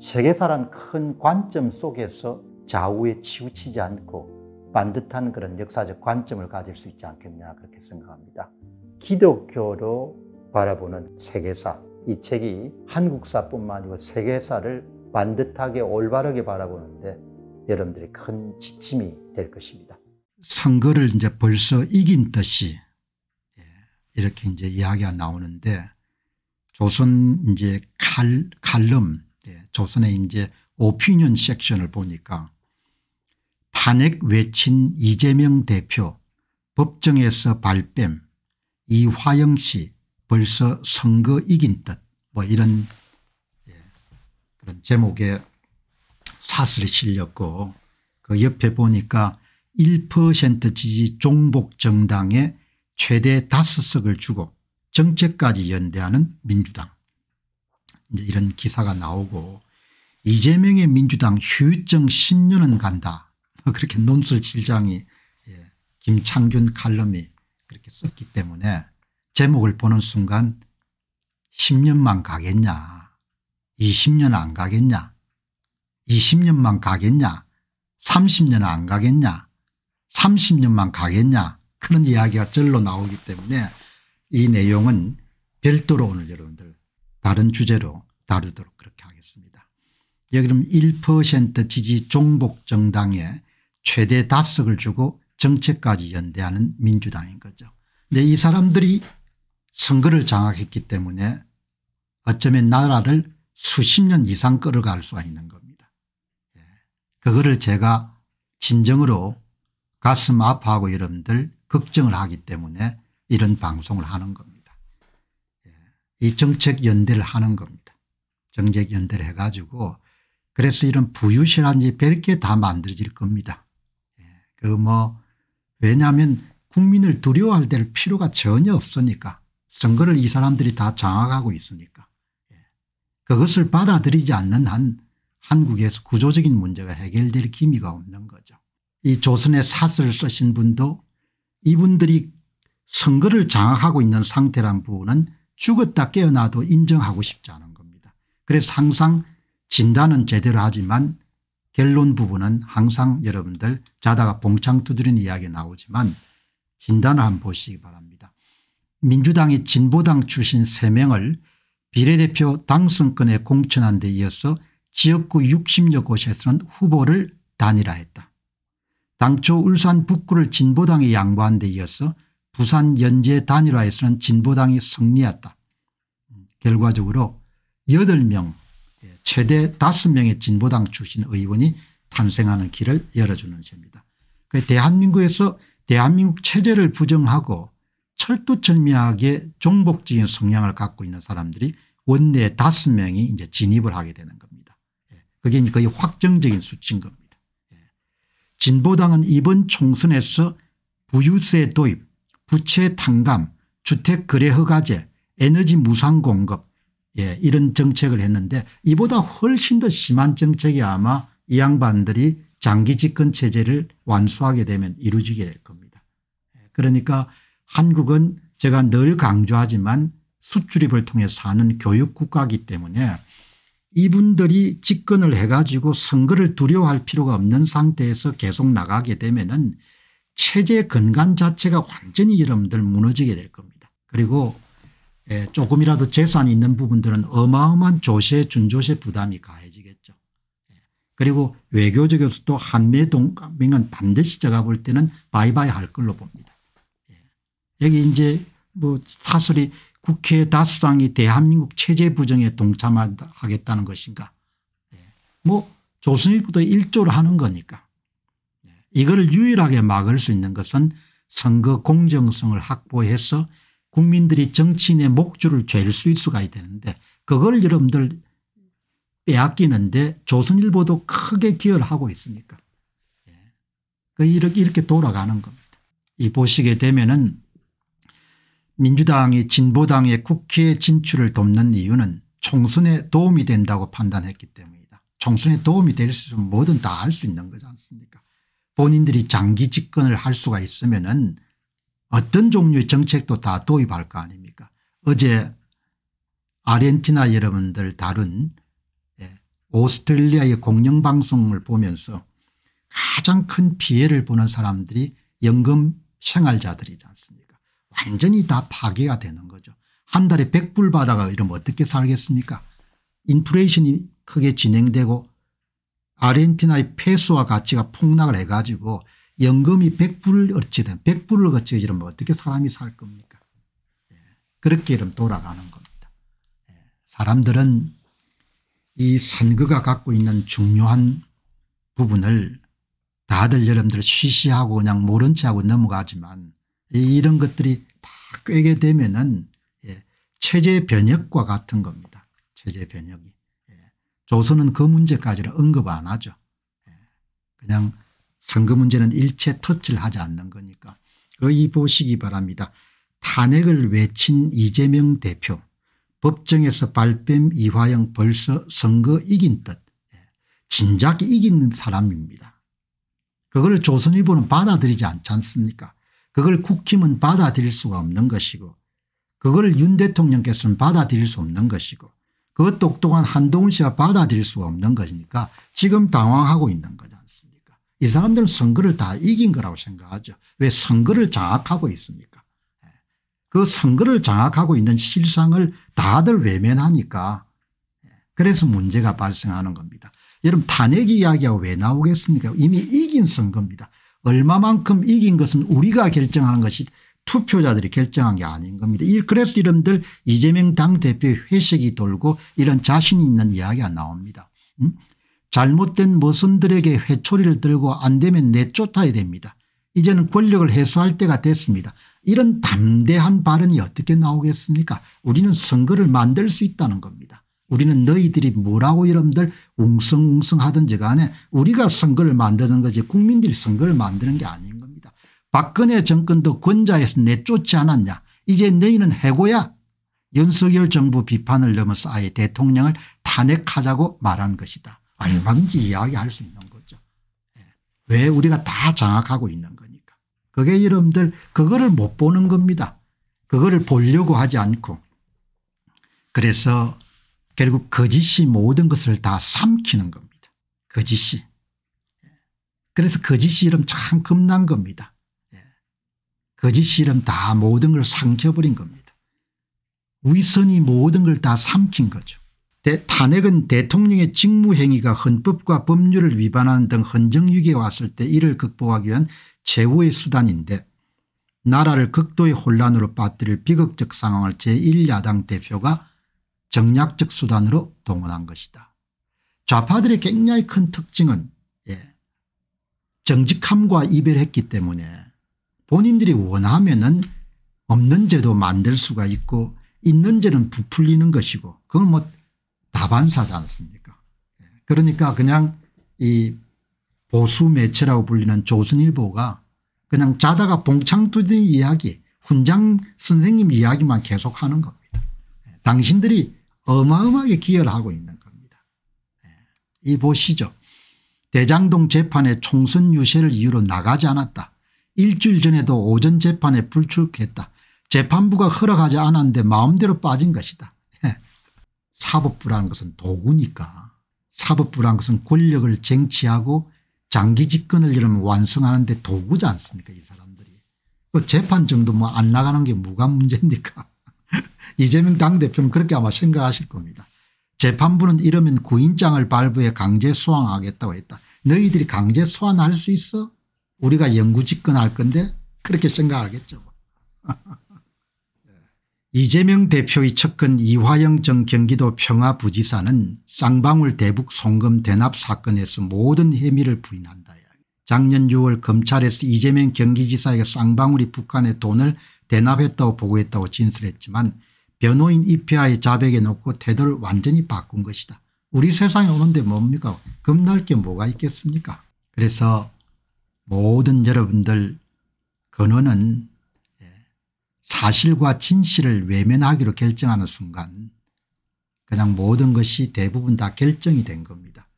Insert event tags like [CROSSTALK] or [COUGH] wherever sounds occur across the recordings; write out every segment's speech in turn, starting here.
세계사란 큰 관점 속에서 좌우에 치우치지 않고 반듯한 그런 역사적 관점을 가질 수 있지 않겠냐 그렇게 생각합니다. 기독교로 바라보는 세계사 이 책이 한국사뿐만 아니고 세계사를 반듯하게 올바르게 바라보는데 여러분들이 큰 지침이 될 것입니다. 선거를 이제 벌써 이긴 듯이 예, 이렇게 이제 이야기가 나오는데 조선 이제 칼 칼럼 때 예, 조선의 이제 오피니언 섹션을 보니까 탄핵 외친 이재명 대표 법정에서 발뺌 이화영 씨 벌써 선거 이긴 듯 뭐 이런 예, 그런 제목의 사슬이 실렸고 그 옆에 보니까 1% 지지 종복 정당에 최대 5석을 주고 정책까지 연대하는 민주당 이제 이런 기사가 나오고 이재명의 민주당 휴유증 10년은 간다. 뭐 그렇게 논술 실장이 예, 김창균 칼럼이 그렇게 썼기 때문에 제목을 보는 순간 10년만 가겠냐 20년 안 가겠냐 20년만 가겠냐 30년 안 가겠냐 30년만 가겠냐 그런 이야기가 절로 나오기 때문에 이 내용은 별도로 오늘 여러분들 다른 주제로 다루도록 그렇게 하겠습니다. 예, 그럼 1% 지지 종복 정당에 최대 다석을 주고 정책까지 연대하는 민주당인 거죠. 근데 이 사람들이 선거를 장악했기 때문에 어쩌면 나라를 수십 년 이상 끌어갈 수가 있는 겁니다. 예. 그거를 제가 진정으로 가슴 아파하고 여러분들 걱정을 하기 때문에 이런 방송을 하는 겁니다. 이 정책연대를 하는 겁니다. 정책연대를 해가지고 그래서 이런 부유실한든지 별게 다 만들어질 겁니다. 예, 그뭐 왜냐하면 국민을 두려워할 될 필요가 전혀 없으니까 선거를 이 사람들이 다 장악하고 있으니까 예, 그것을 받아들이지 않는 한 한국에서 구조적인 문제가 해결될 기미가 없는 거죠. 이 조선의 사슬을 쓰신 분도 이분들이 선거를 장악하고 있는 상태란 부분은 죽었다 깨어나도 인정하고 싶지 않은 겁니다. 그래서 항상 진단은 제대로 하지만 결론 부분은 항상 여러분들 자다가 봉창 두드리는 이야기 나오지만 진단을 한번 보시기 바랍니다. 민주당이 진보당 출신 3명을 비례대표 당선권에 공천한 데 이어서 지역구 60여 곳에서는 후보를 단일화했다. 당초 울산 북구를 진보당에 양보한 데 이어서 부산 연재 단일화에서는 진보당이 승리했다. 음, 결과적으로 8명 예, 최대 5명의 진보당 출신 의원이 탄생하는 길을 열어주는 셈입니다. 그 대한민국에서 대한민국 체제를 부정하고 철두철미하게 종복적인 성향을 갖고 있는 사람들이 원내 5명이 이제 진입을 하게 되는 겁니다. 예, 그게 거의 확정적인 수치인 겁니다. 예. 진보당은 이번 총선에서 부유세 도입 부채 탕감, 주택 거래 허가제, 에너지 무상 공급 예, 이런 정책을 했는데 이보다 훨씬 더 심한 정책이 아마 이 양반들이 장기 집권 체제를 완수하게 되면 이루어지게 될 겁니다. 예, 그러니까 한국은 제가 늘 강조하지만 수출입을 통해서 하는 교육국가이기 때문에 이분들이 집권을 해가지고 선거를 두려워할 필요가 없는 상태에서 계속 나가게 되면 은 체제 근간 자체가 완전히 여러분들 무너지게 될 겁니다. 그리고 예, 조금이라도 재산이 있는 부분들은 어마어마한 조세 준조세 부담이 가해지겠죠. 예. 그리고 외교적에서도 한미 동맹은 반드시 제가 볼 때는 바이바이 할 걸로 봅니다. 예. 여기 이제 뭐 사설이 국회 다수당이 대한민국 체제 부정에 동참하겠다는 것인가. 뭐 조선일보도 일조를 하는 거니까. 이걸 유일하게 막을 수 있는 것은 선거 공정성을 확보해서 국민들이 정치인의 목줄을 죄일 수 있어가 되는데 그걸 여러분들 빼앗기는데 조선일보도 크게 기여를 하고 있으니까 예. 그 이렇게, 돌아가는 겁니다. 이 보시게 되면은 민주당이 진보당의 국회 진출을 돕는 이유는 총선에 도움이 된다고 판단했기 때문이다. 총선에 도움이 될 수 있으면 뭐든 다할수 있는 거지 않습니까 본인들이 장기 집권을 할 수가 있으면 은 어떤 종류의 정책도 다 도입할 거 아닙니까 어제 아르헨티나 여러분들 다룬 예, 오스트레일리아의 공영방송을 보면서 가장 큰 피해를 보는 사람들이 연금 생활자들이지 않습니까 완전히 다 파괴가 되는 거죠. 한 달에 100불 받아가 이러면 어떻게 살겠습니까 인플레이션이 크게 진행되고 아르헨티나의 페소와 가치가 폭락을 해가지고 연금이 1 0 0불어찌된 100불을 거치고 이러면 어떻게 사람이 살 겁니까 예. 그렇게 이러 돌아가는 겁니다. 예. 사람들은 이 선거가 갖고 있는 중요한 부분을 다들 여러분들 쉬쉬하고 그냥 모른 체하고 넘어가지만 이런 것들이 다 꿰게 되면은 예. 체제 변혁과 같은 겁니다. 체제 변혁이. 조선은 그 문제까지는 언급 안 하죠. 예. 그냥 선거 문제는 일체 터치하지 않는 거니까. 거의 보시기 바랍니다. 탄핵을 외친 이재명 대표 법정에서 발뺌 이화영 벌써 선거 이긴 듯 예. 진작 이긴 사람입니다. 그걸 조선일보는 받아들이지 않지 않습니까 그걸 국힘은 받아들일 수가 없는 것이고 그걸 윤 대통령께서는 받아들일 수 없는 것이고 그 똑똑한 한동훈 씨가 받아들일 수가 없는 것이니까 지금 당황하고 있는 거지 않습니까 이 사람들은 선거를 다 이긴 거라고 생각하죠. 왜 선거를 장악하고 있습니까 예. 그 선거를 장악하고 있는 실상을 다들 외면하니까 예. 그래서 문제가 발생하는 겁니다. 여러분 탄핵 이야기가 왜 나오겠습니까 이미 이긴 선거입니다. 얼마만큼 이긴 것은 우리가 결정하는 것이 투표자들이 결정한 게 아닌 겁니다. 그래서 이런들 이재명 당대표의 회식이 돌고 이런 자신이 있는 이야기가 나옵니다. 음? 잘못된 모순들에게 회초리를 들고 안 되면 내쫓아야 됩니다. 이제는 권력을 해소할 때가 됐습니다. 이런 담대한 발언이 어떻게 나오겠습니까 우리는 선거를 만들 수 있다는 겁니다. 우리는 너희들이 뭐라고 이름들 웅성웅성 하든지 간에 우리가 선거를 만드는 거지 국민들이 선거를 만드는 게 아닙니다. 박근혜 정권도 권좌에서 내쫓지 않았냐 이제 너희는 해고야 연석열 정부 비판을 넘어서 아예 대통령을 탄핵하자고 말한 것이다. 얼마든지 이야기할 수 있는 거죠. 예. 왜 우리가 다 장악하고 있는 거니까. 그게 여러분들 그거를 못 보는 겁니다. 그거를 보려고 하지 않고 그래서 결국 거짓이 모든 것을 다 삼키는 겁니다. 거짓이. 예. 그래서 거짓이 이름 참 겁난 겁니다. 거짓 실험 다 모든 걸 삼켜버린 겁니다. 위선이 모든 걸 다 삼킨 거죠. 대, 탄핵은 대통령의 직무행위가 헌법과 법률을 위반하는 등 헌정위기에 왔을 때 이를 극복하기 위한 최후의 수단인데 나라를 극도의 혼란으로 빠뜨릴 비극적 상황을 제1야당 대표가 정략적 수단으로 동원한 것이다. 좌파들의 굉장히 큰 특징은 예, 정직함과 이별했기 때문에 본인들이 원하면은 없는 죄도 만들 수가 있고 있는 죄는 부풀리는 것이고 그건 뭐 다반사지 않습니까 그러니까 그냥 이 보수 매체라고 불리는 조선일보가 그냥 자다가 봉창두는 이야기 훈장 선생님 이야기만 계속하는 겁니다. 당신들이 어마어마하게 기여를 하고 있는 겁니다. 이 보시죠. 대장동 재판에 총선 유세를 이유로 나가지 않았다. 일주일 전에도 오전 재판에 불출했다. 재판부가 허락하지 않았는데 마음대로 빠진 것이다. 예. 사법부라는 것은 도구니까 사법부라는 것은 권력을 쟁취하고 장기 집권을 이러면 완성하는 데 도구지 않습니까 이 사람들이. 그 재판 정도 뭐 안 나가는 게 무가 문제입니까 [LAUGHS] 이재명 당대표는 그렇게 아마 생각하실 겁니다. 재판부는 이러면 구인장을 발부해 강제 소환하겠다고 했다. 너희들이 강제 소환할 수 있어 우리가 영구 집권할 건데 그렇게 생각하겠죠. [LAUGHS] 이재명 대표의 측근 이화영 전 경기도 평화부지사는 쌍방울 대북 송금 대납 사건에서 모든 혐의를 부인한다. 작년 6월 검찰에서 이재명 경기지사에게 쌍방울이 북한에 돈을 대납했다고 보고했다고 진술했지만 변호인 이피아의 자백에 놓고 태도를 완전히 바꾼 것이다. 우리 세상에 오는데 뭡니까 겁날 게 뭐가 있겠습니까 그래서 모든 여러분들 근원은 예, 사실과 진실을 외면하기로 결정하는 순간 그냥 모든 것이 대부분 다 결정이 된 겁니다.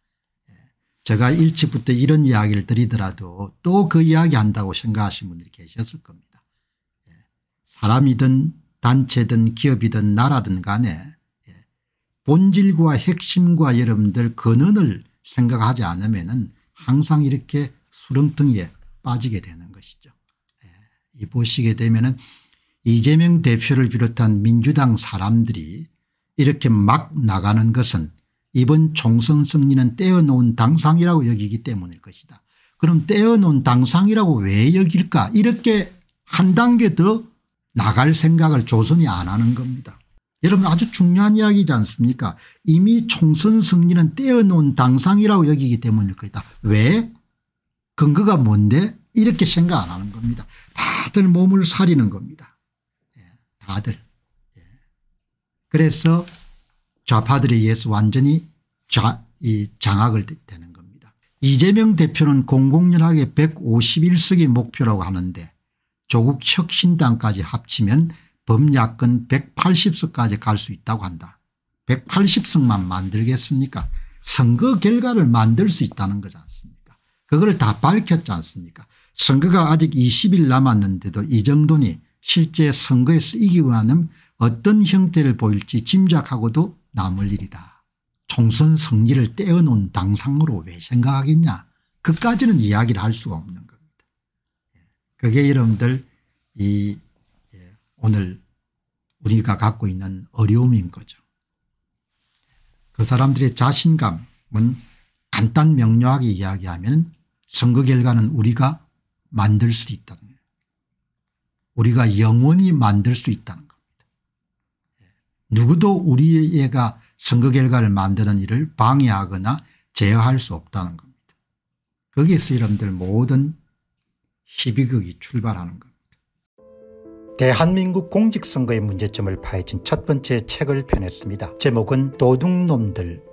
예, 제가 일찍부터 이런 이야기를 드리더라도 또 그 이야기 한다고 생각하시는 분들이 계셨을 겁니다. 예, 사람이든 단체든 기업이든 나라든 간에 본질과 핵심과 여러분들 근원을 생각하지 않으면 항상 이렇게 수렁텅이에 빠지게 되는 것이죠. 예, 이 보시게 되면은 이재명 대표를 비롯한 민주당 사람들이 이렇게 막 나가는 것은 이번 총선 승리는 떼어놓은 당상이라고 여기기 때문일 것이다. 그럼 떼어놓은 당상이라고 왜 여길까 이렇게 한 단계 더 나갈 생각을 조선이 안 하는 겁니다. 여러분 아주 중요한 이야기지 않습니까 이미 총선 승리는 떼어놓은 당상이라고 여기기 때문일 것이다. 왜 근거가 뭔데 이렇게 생각 안 하는 겁니다. 다들 몸을 사리는 겁니다. 예, 다들. 예. 그래서 좌파들에 의해서 완전히 좌, 이 장악을 되는 겁니다. 이재명 대표는 공공연하게 151석이 목표라고 하는데 조국 혁신당까지 합치면 범야권 180석까지 갈 수 있다고 한다. 180석만 만들겠습니까 선거 결과를 만들 수 있다는 거잖습니까 그걸 다 밝혔지 않습니까 선거가 아직 20일 남았는데도 이정돈이 실제 선거에서 이기고 나면 어떤 형태를 보일지 짐작하고도 남을 일이다. 총선 승리를 떼어놓은 당상으로 왜 생각하겠냐 그까지는 이야기를 할 수가 없는 겁니다. 그게 여러분들 이 예, 오늘 우리가 갖고 있는 어려움인 거죠. 그 사람들의 자신감은 간단 명료하게 이야기하면 선거 결과는 우리가 만들 수 있다는 거예요. 우리가 영원히 만들 수 있다는 겁니다. 예. 누구도 우리의 애가 선거 결과를 만드는 일을 방해하거나 제어할 수 없다는 겁니다. 거기에서 여러분들 모든 희비극이 출발하는 겁니다. 대한민국 공직선거의 문제점을 파헤친 첫 번째 책을 펴냈습니다. 제목은 도둑놈들